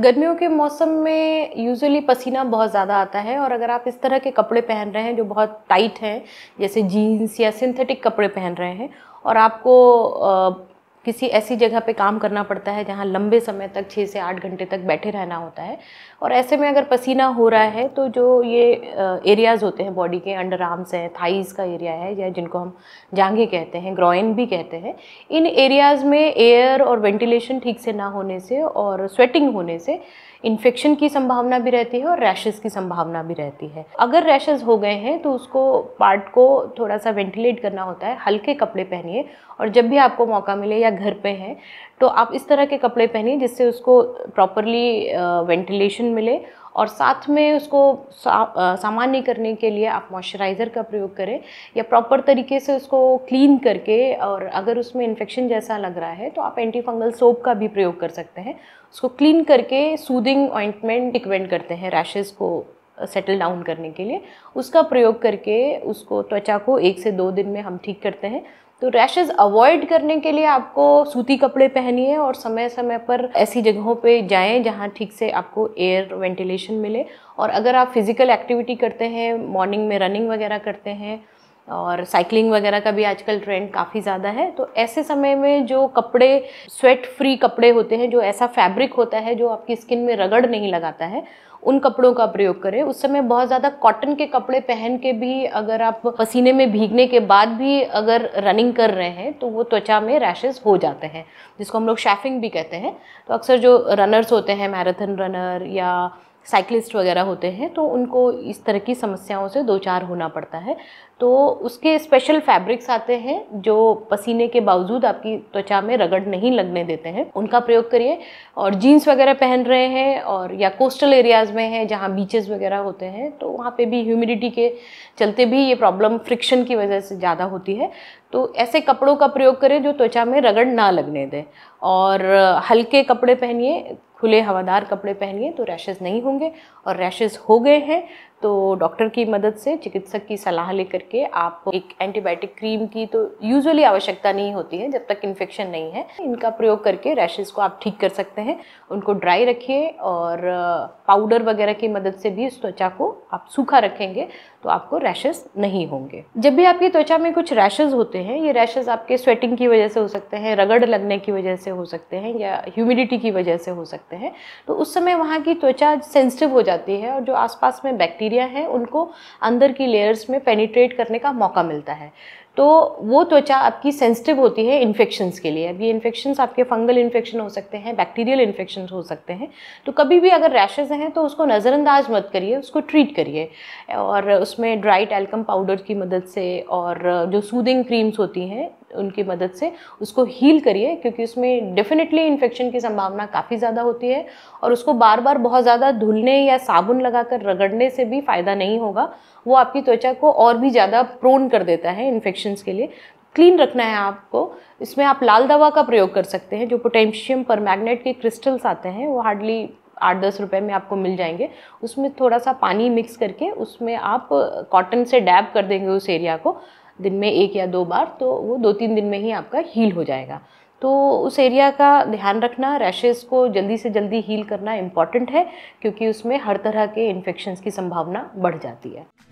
गर्मियों के मौसम में यूजुअली पसीना बहुत ज़्यादा आता है और अगर आप इस तरह के कपड़े पहन रहे हैं जो बहुत टाइट हैं जैसे जीन्स या सिंथेटिक कपड़े पहन रहे हैं और आपको किसी ऐसी जगह पे काम करना पड़ता है जहाँ लंबे समय तक छः से आठ घंटे तक बैठे रहना होता है और ऐसे में अगर पसीना हो रहा है तो जो ये एरियाज़ होते हैं बॉडी के अंडर आर्म्स हैं थाइज़ का एरिया है या जिनको हम जांघें कहते हैं ग्रोइन भी कहते हैं इन एरियाज़ में एयर और वेंटिलेशन ठीक से ना होने से और स्वेटिंग होने से इन्फेक्शन की संभावना भी रहती है और रैशेज़ की संभावना भी रहती है अगर रैशेज़ हो गए हैं तो उसको पार्ट को थोड़ा सा वेंटिलेट करना होता है हल्के कपड़े पहनिए और जब भी आपको मौका मिले या घर पे हैं तो आप इस तरह के कपड़े पहनिए जिससे उसको प्रॉपरली वेंटिलेशन मिले और साथ में उसको सा, सामान्य करने के लिए आप मॉइस्चराइज़र का प्रयोग करें या प्रॉपर तरीके से उसको क्लीन करके और अगर उसमें इन्फेक्शन जैसा लग रहा है तो आप एंटी फंगल सोप का भी प्रयोग कर सकते हैं उसको क्लीन करके सूदिंग ऑइंटमेंट रिकमेंड करते हैं रैशेज़ को सेटल डाउन करने के लिए उसका प्रयोग करके उसको त्वचा को एक से दो दिन में हम ठीक करते हैं तो रैशेज अवॉइड करने के लिए आपको सूती कपड़े पहनिए और समय समय पर ऐसी जगहों पे जाएं जहाँ ठीक से आपको एयर वेंटिलेशन मिले और अगर आप फिज़िकल एक्टिविटी करते हैं मॉर्निंग में रनिंग वगैरह करते हैं और साइकिलिंग वगैरह का भी आजकल ट्रेंड काफ़ी ज़्यादा है तो ऐसे समय में जो कपड़े स्वेट फ्री कपड़े होते हैं जो ऐसा फैब्रिक होता है जो आपकी स्किन में रगड़ नहीं लगाता है उन कपड़ों का प्रयोग करें उस समय बहुत ज़्यादा कॉटन के कपड़े पहन के भी अगर आप पसीने में भीगने के बाद भी अगर रनिंग कर रहे हैं तो वो त्वचा में रैशेज हो जाते हैं जिसको हम लोग शैफिंग भी कहते हैं तो अक्सर जो रनर्स होते हैं मैराथन रनर या साइकिलिस्ट वगैरह होते हैं तो उनको इस तरह की समस्याओं से दो चार होना पड़ता है तो उसके स्पेशल फैब्रिक्स आते हैं जो पसीने के बावजूद आपकी त्वचा में रगड़ नहीं लगने देते हैं उनका प्रयोग करिए और जीन्स वगैरह पहन रहे हैं और या कोस्टल एरियाज़ में हैं जहाँ बीचेस वगैरह होते हैं तो वहाँ पे भी ह्यूमिडिटी के चलते भी ये प्रॉब्लम फ्रिक्शन की वजह से ज़्यादा होती है तो ऐसे कपड़ों का प्रयोग करें जो त्वचा में रगड़ ना लगने दें और हल्के कपड़े पहनिए खुले हवादार कपड़े पहनिए तो रैशेज़ नहीं होंगे और रैशेज़ हो गए हैं तो डॉक्टर की मदद से चिकित्सक की सलाह लेकर के आप एक एंटीबायोटिक क्रीम की तो यूजुअली आवश्यकता नहीं होती है जब तक इन्फेक्शन नहीं है इनका प्रयोग करके रैशेज को आप ठीक कर सकते हैं उनको ड्राई रखिए और पाउडर वगैरह की मदद से भी इस त्वचा को आप सूखा रखेंगे तो आपको रैशेज नहीं होंगे जब भी आपकी त्वचा में कुछ रैशेज होते हैं ये रैशेज आपके स्वेटिंग की वजह से हो सकते हैं रगड़ लगने की वजह से हो सकते हैं या ह्यूमिडिटी की वजह से हो सकते हैं तो उस समय वहाँ की त्वचा सेंसिटिव हो जाती है और जो आसपास में बैक्टीरिया बैक्टीरिया हैं उनको अंदर की लेयर्स में पेनिट्रेट करने का मौका मिलता है तो वो त्वचा आपकी सेंसिटिव होती है इन्फेक्शंस के लिए अब ये इन्फेक्शन आपके फंगल इन्फेक्शन हो सकते हैं बैक्टीरियल इन्फेक्शन हो सकते हैं तो कभी भी अगर रैशेज़ हैं तो उसको नज़रअंदाज मत करिए उसको ट्रीट करिए और उसमें ड्राई टैल्कम पाउडर की मदद से और जो सूदिंग क्रीम्स होती हैं उनकी मदद से उसको हील करिए क्योंकि उसमें डेफिनेटली इन्फेक्शन की संभावना काफ़ी ज़्यादा होती है और उसको बार बार बहुत ज़्यादा धुलने या साबुन लगाकर रगड़ने से भी फ़ायदा नहीं होगा वो आपकी त्वचा को और भी ज़्यादा प्रोन कर देता है इन्फेक्शन्स के लिए क्लीन रखना है आपको इसमें आप लाल दवा का प्रयोग कर सकते हैं जो पोटेशियम पर मैग्नेट के क्रिस्टल्स आते हैं वो हार्डली आठ दस रुपए में आपको मिल जाएंगे उसमें थोड़ा सा पानी मिक्स करके उसमें आप कॉटन से डैब कर देंगे उस एरिया को दिन में एक या दो बार तो वो दो तीन दिन में ही आपका हील हो जाएगा तो उस एरिया का ध्यान रखना रैशेज़ को जल्दी से जल्दी हील करना इम्पॉर्टेंट है क्योंकि उसमें हर तरह के इन्फेक्शन की संभावना बढ़ जाती है